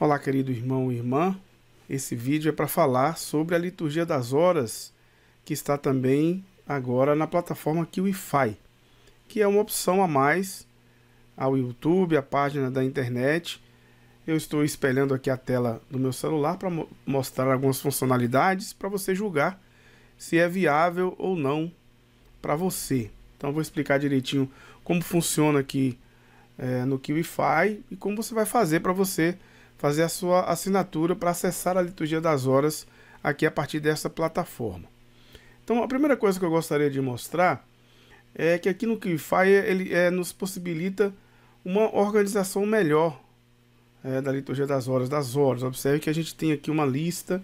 Olá, querido irmão e irmã. Esse vídeo é para falar sobre a liturgia das horas, que está também agora na plataforma QIFI, que é uma opção a mais ao YouTube, a página da internet. Eu estou espelhando aqui a tela do meu celular para mo mostrar algumas funcionalidades para você julgar se é viável ou não para você. Então, vou explicar direitinho como funciona aqui é, no QIFI e como você vai fazer para você fazer a sua assinatura para acessar a liturgia das horas aqui a partir dessa plataforma. Então, a primeira coisa que eu gostaria de mostrar é que aqui no QIFI ele é, nos possibilita uma organização melhor é, da liturgia das horas das horas. Observe que a gente tem aqui uma lista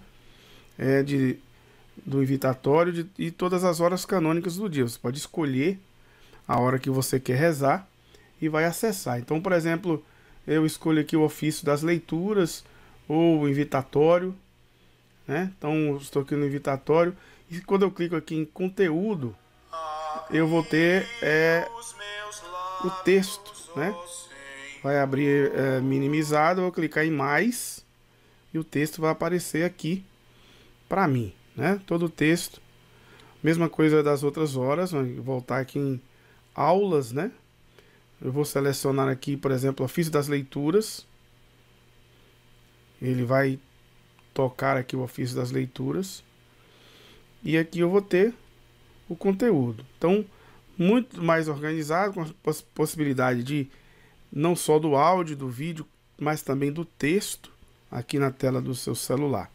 é, de, do invitatório de, todas as horas canônicas do dia. Você pode escolher a hora que você quer rezar e vai acessar. Então, por exemplo, eu escolho aqui o ofício das leituras ou o invitatório, né? Então estou aqui no invitatório e quando eu clico aqui em conteúdo, eu vou ter é, o texto, né? Vai abrir é, minimizado, eu vou clicar em mais e o texto vai aparecer aqui para mim, né? Todo o texto. Mesma coisa das outras horas, vou voltar aqui em aulas, né? Eu vou selecionar aqui, por exemplo, o ofício das leituras. Ele vai tocar aqui o ofício das leituras. E aqui eu vou ter o conteúdo. Então, muito mais organizado, com a possibilidade de não só do áudio, do vídeo, mas também do texto aqui na tela do seu celular.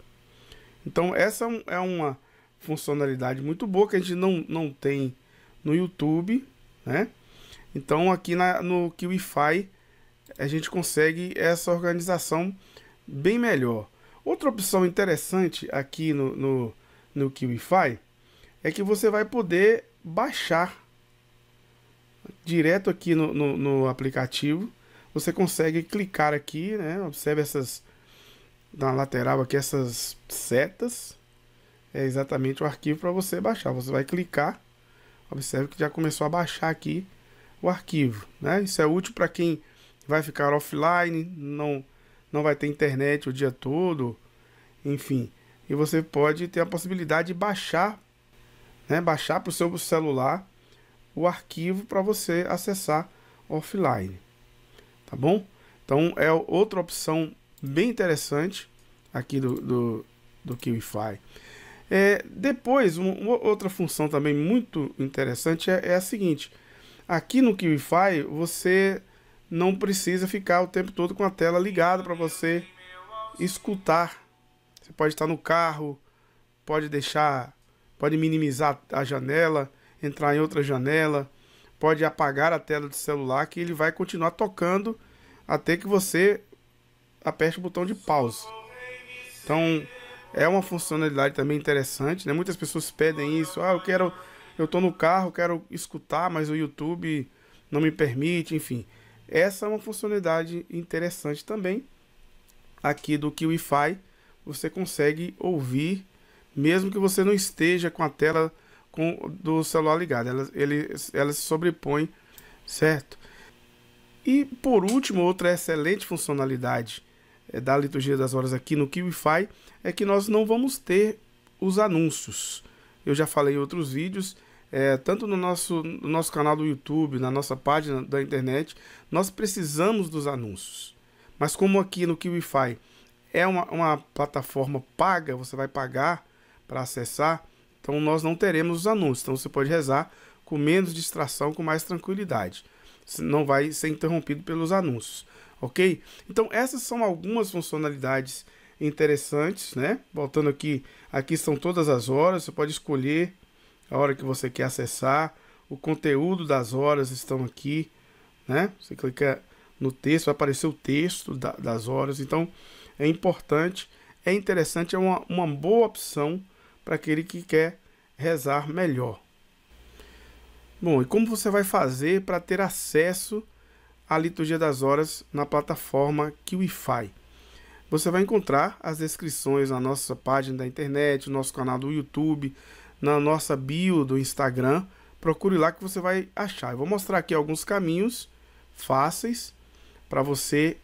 Então, essa é, é uma funcionalidade muito boa que a gente não, não tem no YouTube, né? Então aqui na, no QIFI a gente consegue essa organização bem melhor. Outra opção interessante aqui no, no, no QIFI é que você vai poder baixar direto aqui no, no, no aplicativo. Você consegue clicar aqui, né? Observe essas na lateral aqui essas setas. É exatamente o arquivo para você baixar. Você vai clicar. Observe que já começou a baixar aqui o arquivo. Né? Isso é útil para quem vai ficar offline, não, não vai ter internet o dia todo, enfim. E você pode ter a possibilidade de baixar, né? baixar para o seu celular o arquivo para você acessar offline. Tá bom? Então é outra opção bem interessante aqui do, do, do KiwiFi. É, depois, uma, outra função também muito interessante é, é a seguinte: Aqui no KiwiFi, você não precisa ficar o tempo todo com a tela ligada para você escutar. Você pode estar no carro, pode deixar, pode minimizar a janela, entrar em outra janela, pode apagar a tela do celular que ele vai continuar tocando até que você aperte o botão de pausa. Então, é uma funcionalidade também interessante, né? Muitas pessoas pedem isso, ah, eu quero eu tô no carro, quero escutar, mas o YouTube não me permite, enfim. Essa é uma funcionalidade interessante também aqui do Wi-Fi. Você consegue ouvir mesmo que você não esteja com a tela com, do celular ligada. Ela, ele, ela se sobrepõe, certo? E por último, outra excelente funcionalidade é, da liturgia das horas aqui no Wi-Fi é que nós não vamos ter os anúncios eu já falei em outros vídeos, é, tanto no nosso, no nosso canal do YouTube, na nossa página da internet, nós precisamos dos anúncios. Mas como aqui no KiwiFi é uma, uma plataforma paga, você vai pagar para acessar, então nós não teremos os anúncios. Então você pode rezar com menos distração, com mais tranquilidade. Você não vai ser interrompido pelos anúncios, ok? Então essas são algumas funcionalidades interessantes, né? Voltando aqui, aqui são todas as horas, você pode escolher a hora que você quer acessar, o conteúdo das horas estão aqui, né? Você clica no texto, vai aparecer o texto da, das horas, então é importante, é interessante, é uma, uma boa opção para aquele que quer rezar melhor. Bom, e como você vai fazer para ter acesso à liturgia das horas na plataforma Kiwify? Você vai encontrar as descrições na nossa página da internet, no nosso canal do YouTube, na nossa bio do Instagram. Procure lá que você vai achar. Eu vou mostrar aqui alguns caminhos fáceis para você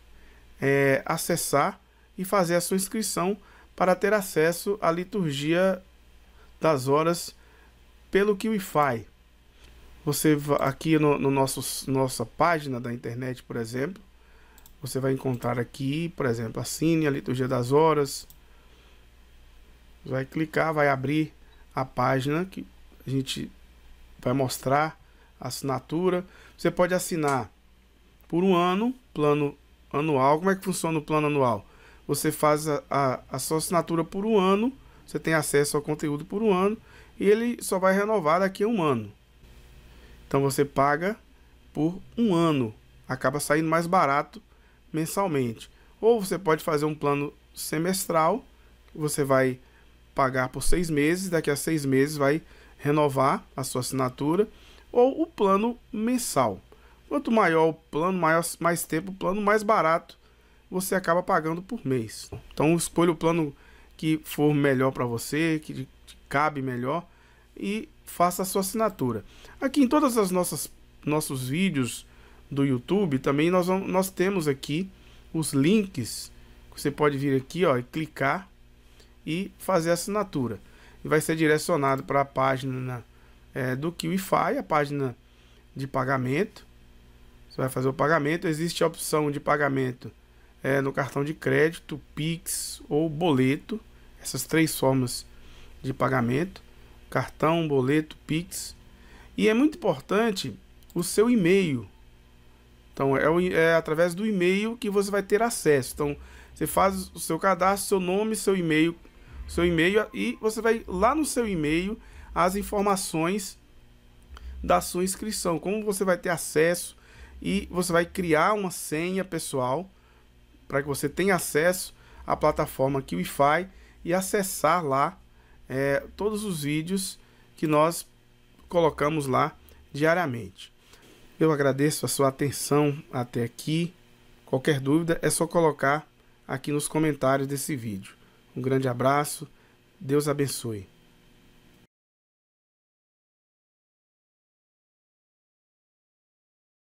é, acessar e fazer a sua inscrição para ter acesso à liturgia das horas pelo QIFI. Você aqui no, no nosso, nossa página da internet, por exemplo, você vai encontrar aqui, por exemplo, assine a liturgia das horas. Vai clicar, vai abrir a página que a gente vai mostrar a assinatura. Você pode assinar por um ano, plano anual. Como é que funciona o plano anual? Você faz a, a, a sua assinatura por um ano, você tem acesso ao conteúdo por um ano e ele só vai renovar daqui a um ano. Então você paga por um ano. Acaba saindo mais barato mensalmente. Ou você pode fazer um plano semestral, você vai pagar por seis meses, daqui a seis meses vai renovar a sua assinatura, ou o plano mensal. Quanto maior o plano, maior, mais tempo o plano, mais barato você acaba pagando por mês. Então escolha o plano que for melhor para você, que cabe melhor e faça a sua assinatura. Aqui em todas as nossas nossos vídeos do YouTube, também nós, vamos, nós temos aqui os links. Você pode vir aqui ó, e clicar e fazer a assinatura. E vai ser direcionado para a página é, do QIFI, a página de pagamento. Você vai fazer o pagamento. Existe a opção de pagamento é, no cartão de crédito, Pix ou boleto. Essas três formas de pagamento: cartão, boleto, Pix. E é muito importante o seu e-mail então é, o, é através do e-mail que você vai ter acesso. Então você faz o seu cadastro, seu nome, seu e-mail, seu e-mail e você vai lá no seu e-mail as informações da sua inscrição, como você vai ter acesso e você vai criar uma senha pessoal para que você tenha acesso à plataforma QIFI e acessar lá é, todos os vídeos que nós colocamos lá diariamente. Eu agradeço a sua atenção até aqui. Qualquer dúvida é só colocar aqui nos comentários desse vídeo. Um grande abraço, Deus abençoe.